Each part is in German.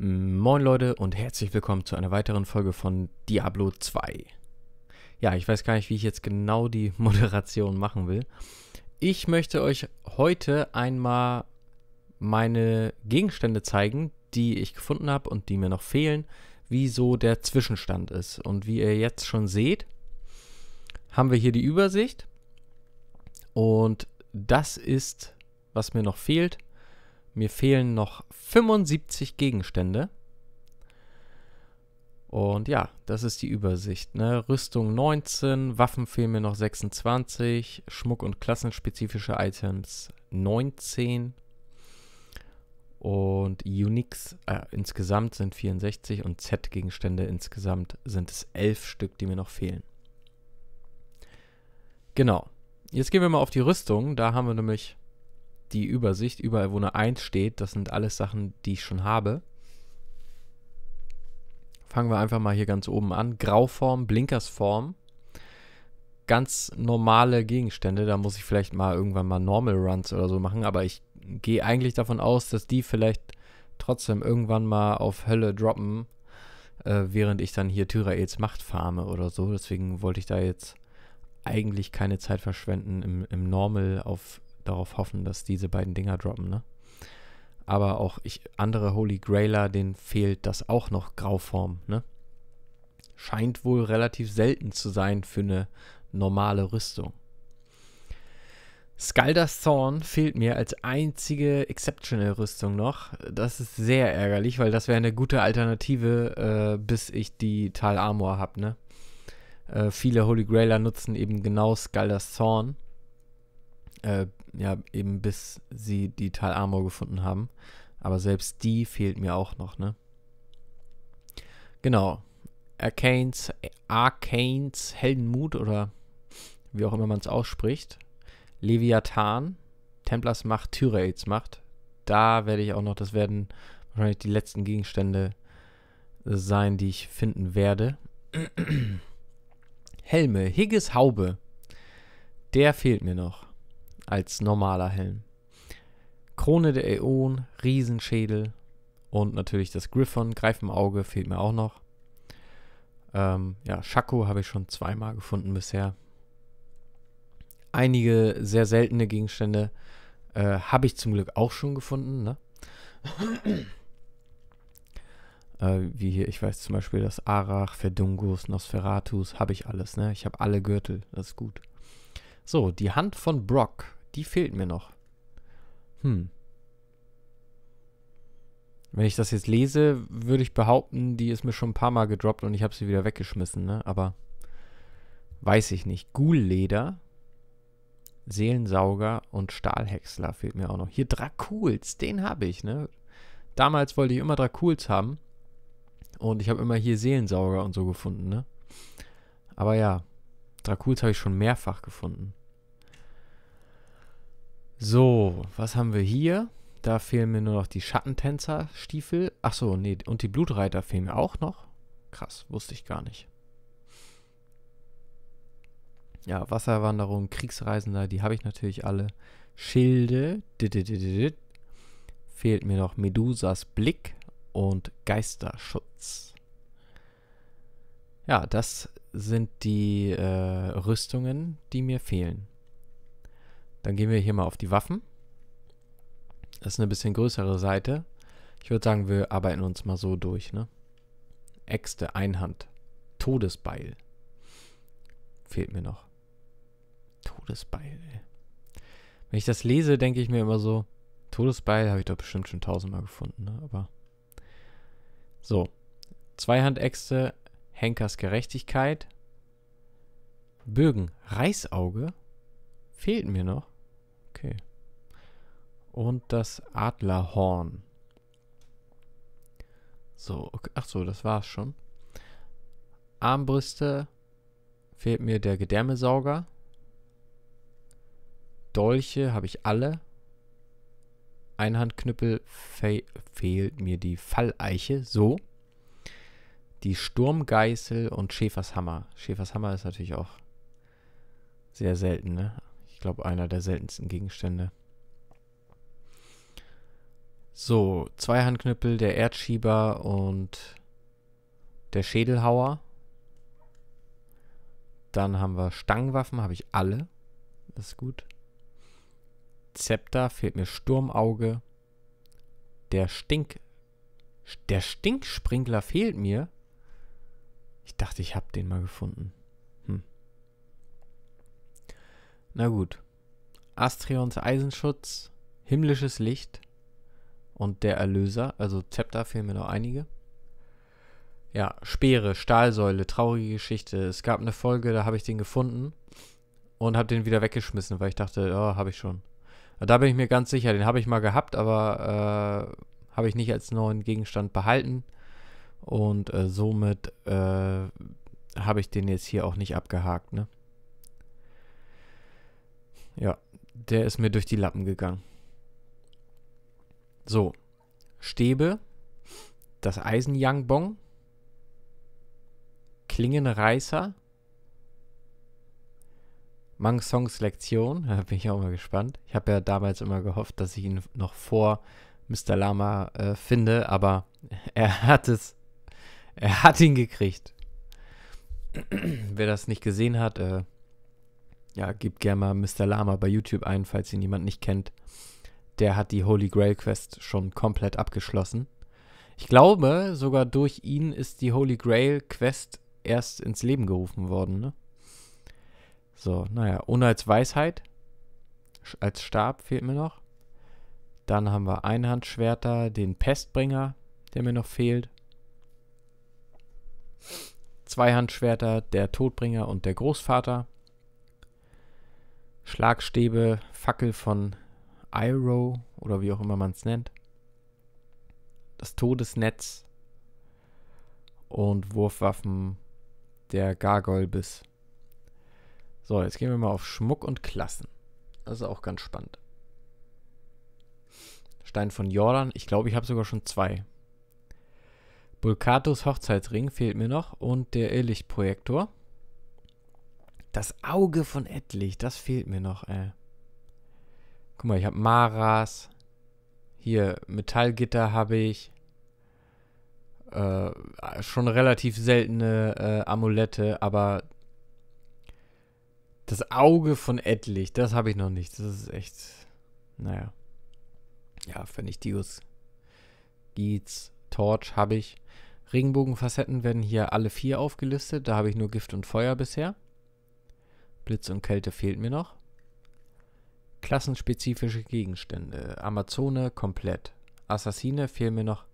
Moin Leute und herzlich willkommen zu einer weiteren Folge von Diablo 2. Ja, ich weiß gar nicht, wie ich jetzt genau die Moderation machen will. Ich möchte euch heute einmal meine Gegenstände zeigen, die ich gefunden habe und die mir noch fehlen, wieso der Zwischenstand ist. Und wie ihr jetzt schon seht, haben wir hier die Übersicht. Und das ist, was mir noch fehlt. Mir fehlen noch 75 Gegenstände. Und ja, das ist die Übersicht. Ne? Rüstung 19, Waffen fehlen mir noch 26, Schmuck und klassenspezifische Items 19 und Uniques äh, insgesamt sind 64 und Z-Gegenstände insgesamt sind es 11 Stück, die mir noch fehlen. Genau. Jetzt gehen wir mal auf die Rüstung. Da haben wir nämlich die Übersicht, überall wo eine 1 steht, das sind alles Sachen, die ich schon habe. Fangen wir einfach mal hier ganz oben an. Grauform, Blinkersform. Ganz normale Gegenstände, da muss ich vielleicht mal irgendwann mal Normal Runs oder so machen, aber ich gehe eigentlich davon aus, dass die vielleicht trotzdem irgendwann mal auf Hölle droppen, äh, während ich dann hier Tyraels Macht farme oder so. Deswegen wollte ich da jetzt eigentlich keine Zeit verschwenden, im, im Normal auf darauf hoffen, dass diese beiden Dinger droppen, ne? Aber auch ich, andere Holy Grailer, denen fehlt das auch noch Grauform, ne? Scheint wohl relativ selten zu sein für eine normale Rüstung. Skaldas Thorn fehlt mir als einzige Exceptional-Rüstung noch. Das ist sehr ärgerlich, weil das wäre eine gute Alternative, äh, bis ich die Tal Armor habe, ne? Äh, viele Holy Grailer nutzen eben genau Skaldas Thorn. Äh, ja, eben bis sie die Tal Amor gefunden haben. Aber selbst die fehlt mir auch noch, ne? Genau. Arcanes, Arcanes Heldenmut oder wie auch immer man es ausspricht. Leviathan, Templars Macht, Tyraels Macht. Da werde ich auch noch, das werden wahrscheinlich die letzten Gegenstände sein, die ich finden werde. Helme, Higges Haube. Der fehlt mir noch als normaler Helm. Krone der Äon, Riesenschädel und natürlich das Griffon, Greif im Auge fehlt mir auch noch. Ähm, ja, Shaku habe ich schon zweimal gefunden bisher. Einige sehr seltene Gegenstände äh, habe ich zum Glück auch schon gefunden. Ne? äh, wie hier, ich weiß zum Beispiel, das Arach, Verdungus, Nosferatus, habe ich alles. Ne? Ich habe alle Gürtel, das ist gut. So, die Hand von Brock die fehlt mir noch. Hm. Wenn ich das jetzt lese, würde ich behaupten, die ist mir schon ein paar Mal gedroppt und ich habe sie wieder weggeschmissen, ne? Aber weiß ich nicht. Ghoul-Leder, Seelensauger und Stahlhäcksler fehlt mir auch noch. Hier Draculs, den habe ich, ne? Damals wollte ich immer Draculs haben. Und ich habe immer hier Seelensauger und so gefunden, ne? Aber ja, Draculs habe ich schon mehrfach gefunden. So, was haben wir hier? Da fehlen mir nur noch die Schattentänzerstiefel. Achso, nee, und die Blutreiter fehlen mir auch noch. Krass, wusste ich gar nicht. Ja, Wasserwanderung, Kriegsreisender, die habe ich natürlich alle. Schilde, dididididid. fehlt mir noch Medusas Blick und Geisterschutz. Ja, das sind die äh, Rüstungen, die mir fehlen. Dann gehen wir hier mal auf die Waffen. Das ist eine bisschen größere Seite. Ich würde sagen, wir arbeiten uns mal so durch, ne? Äxte, Einhand, Todesbeil. Fehlt mir noch. Todesbeil, ey. Wenn ich das lese, denke ich mir immer so, Todesbeil habe ich doch bestimmt schon tausendmal gefunden, ne? Aber. So. Zweihandäxte, Henkers Gerechtigkeit. Bögen, Reißauge. Fehlt mir noch. Okay. Und das Adlerhorn. So, okay. ach so, das war's schon. Armbrüste fehlt mir der Gedärmesauger. Dolche habe ich alle. Einhandknüppel fe fehlt mir die Falleiche, so. Die Sturmgeißel und Schäfershammer. Schäfershammer ist natürlich auch sehr selten, ne? Ich glaube, einer der seltensten Gegenstände. So, zwei Handknüppel, der Erdschieber und der Schädelhauer. Dann haben wir Stangenwaffen, habe ich alle. Das ist gut. Zepter, fehlt mir Sturmauge. Der Stink... Der Stinksprinkler fehlt mir. Ich dachte, ich habe den mal gefunden. Na gut. Astrions Eisenschutz, himmlisches Licht und der Erlöser, also Zepter fehlen mir noch einige. Ja, Speere, Stahlsäule, traurige Geschichte. Es gab eine Folge, da habe ich den gefunden und habe den wieder weggeschmissen, weil ich dachte, ja, oh, habe ich schon. Da bin ich mir ganz sicher, den habe ich mal gehabt, aber äh, habe ich nicht als neuen Gegenstand behalten und äh, somit äh, habe ich den jetzt hier auch nicht abgehakt, ne? Ja, der ist mir durch die Lappen gegangen. So, Stäbe, das Eisenjangbong, Klingenreißer, Mang Songs Lektion, da bin ich auch mal gespannt. Ich habe ja damals immer gehofft, dass ich ihn noch vor Mr. Lama äh, finde, aber er hat es, er hat ihn gekriegt. Wer das nicht gesehen hat, äh, ja, gebt gerne mal Mr. Lama bei YouTube ein, falls ihn jemand nicht kennt. Der hat die Holy Grail Quest schon komplett abgeschlossen. Ich glaube, sogar durch ihn ist die Holy Grail Quest erst ins Leben gerufen worden. Ne? So, naja, ohne als Weisheit. Als Stab fehlt mir noch. Dann haben wir Einhandschwerter, den Pestbringer, der mir noch fehlt. Zweihandschwerter, der Todbringer und der Großvater. Schlagstäbe, Fackel von Iroh oder wie auch immer man es nennt, das Todesnetz und Wurfwaffen der Gargolbis. So, jetzt gehen wir mal auf Schmuck und Klassen. Das ist auch ganz spannend. Stein von Jordan, ich glaube, ich habe sogar schon zwei. Bulcatos Hochzeitsring fehlt mir noch und der Irrlichtprojektor. Das Auge von Etlich, das fehlt mir noch, ey. Guck mal, ich habe Maras. Hier, Metallgitter habe ich. Äh, schon relativ seltene äh, Amulette, aber das Auge von Etlich, das habe ich noch nicht. Das ist echt. Naja. Ja, ich Dios Geats, Torch habe ich. Regenbogenfacetten werden hier alle vier aufgelistet. Da habe ich nur Gift und Feuer bisher. Blitz und Kälte fehlt mir noch. Klassenspezifische Gegenstände. Amazone komplett. Assassine fehlen mir noch.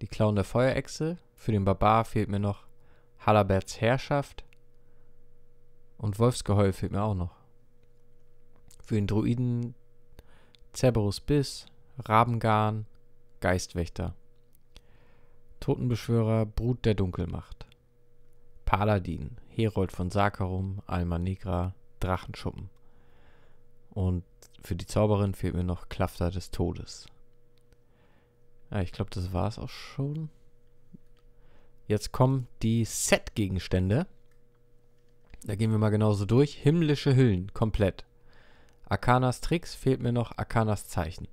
Die Clown der Feuerechse. Für den Barbar fehlt mir noch. Halaberts Herrschaft. Und Wolfsgeheul fehlt mir auch noch. Für den Druiden Cerberus Biss, Rabengarn, Geistwächter. Totenbeschwörer, Brut der Dunkelmacht. Paladin, Herold von Sakarum, Alma Negra, Drachenschuppen. Und für die Zauberin fehlt mir noch Klafter des Todes. Ja, ich glaube, das war es auch schon. Jetzt kommen die Set-Gegenstände. Da gehen wir mal genauso durch. Himmlische Hüllen, komplett. Arcanas Tricks fehlt mir noch Arcanas Zeichen.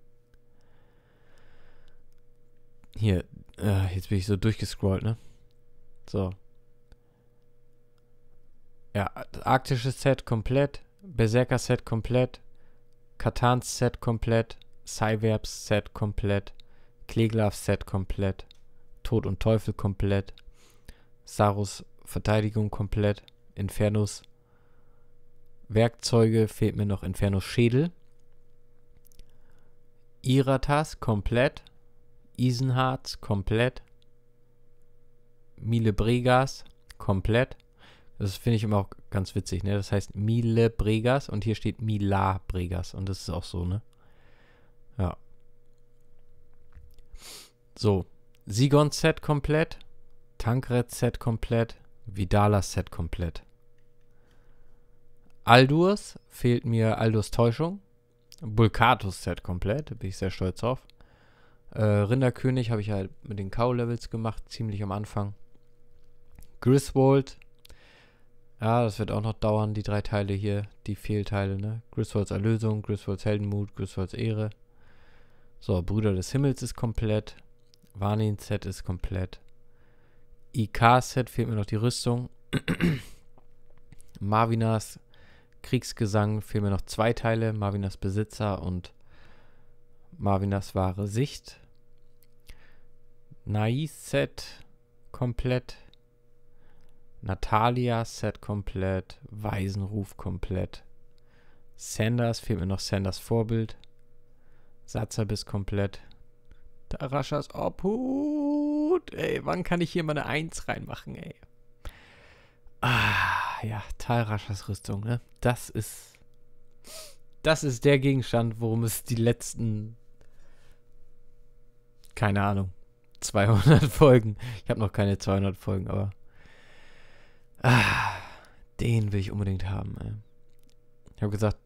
Hier, äh, jetzt bin ich so durchgescrollt, ne? So, ja, arktisches Set komplett, Berserker Set komplett, Katans Set komplett, Cyverbs Set komplett, Kleglav Set komplett, Tod und Teufel komplett, Sarus Verteidigung komplett, Infernus Werkzeuge fehlt mir noch Infernus Schädel, Iratas komplett, Isenharz komplett, Milebregas komplett, das finde ich immer auch ganz witzig, ne? Das heißt Mile Bregas und hier steht Mila Bregas und das ist auch so, ne? Ja. So. Sigon Set komplett. Tankred Set komplett. Vidala Set komplett. Aldurs fehlt mir Aldurs Täuschung. Bulkatus Set komplett. Bin ich sehr stolz auf. Äh, Rinderkönig habe ich halt mit den K-Levels gemacht, ziemlich am Anfang. Griswold ja, das wird auch noch dauern, die drei Teile hier, die Fehlteile, ne? Griswolds Erlösung, Griswolds Heldenmut, Griswolds Ehre. So, Brüder des Himmels ist komplett. Warnin-Set ist komplett. IK-Set fehlt mir noch die Rüstung. Marvinas Kriegsgesang fehlen mir noch zwei Teile. Marvinas Besitzer und Marvinas wahre Sicht. Set komplett. Natalia Set komplett, Waisenruf komplett. Sanders, fehlt mir noch Sanders Vorbild. Satzabis komplett. Taraschas Obhut. Ey, wann kann ich hier mal eine 1 reinmachen, ey? Ah, ja, Talraschas Rüstung, ne? Das ist. Das ist der Gegenstand, worum es die letzten. Keine Ahnung. 200 Folgen. Ich habe noch keine 200 Folgen, aber Ah, den will ich unbedingt haben, ey. Ich habe gesagt,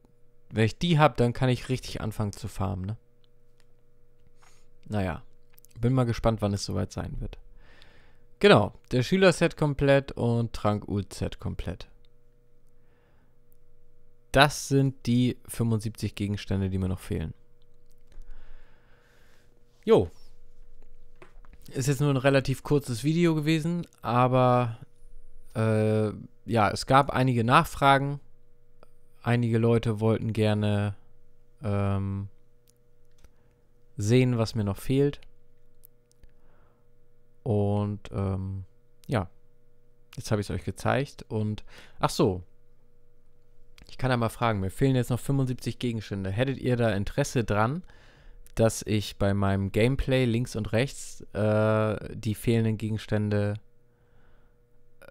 wenn ich die habe, dann kann ich richtig anfangen zu farmen, ne? Naja, bin mal gespannt, wann es soweit sein wird. Genau, der Schülerset komplett und Trank Ult-Set komplett. Das sind die 75 Gegenstände, die mir noch fehlen. Jo. Ist jetzt nur ein relativ kurzes Video gewesen, aber äh, ja, es gab einige Nachfragen. Einige Leute wollten gerne ähm, sehen, was mir noch fehlt. Und ähm, ja, jetzt habe ich es euch gezeigt. Und ach so, ich kann ja mal fragen, mir fehlen jetzt noch 75 Gegenstände. Hättet ihr da Interesse dran, dass ich bei meinem Gameplay links und rechts äh, die fehlenden Gegenstände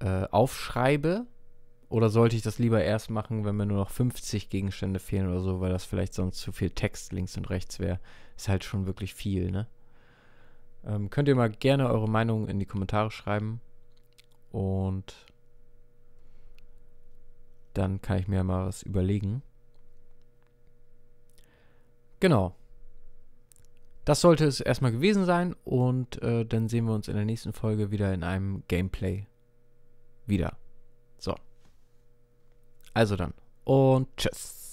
äh, aufschreibe? Oder sollte ich das lieber erst machen, wenn mir nur noch 50 Gegenstände fehlen oder so, weil das vielleicht sonst zu viel Text links und rechts wäre? Ist halt schon wirklich viel, ne? Ähm, könnt ihr mal gerne eure Meinung in die Kommentare schreiben. Und dann kann ich mir mal was überlegen. Genau. Das sollte es erstmal gewesen sein und äh, dann sehen wir uns in der nächsten Folge wieder in einem Gameplay wieder. So. Also dann. Und tschüss.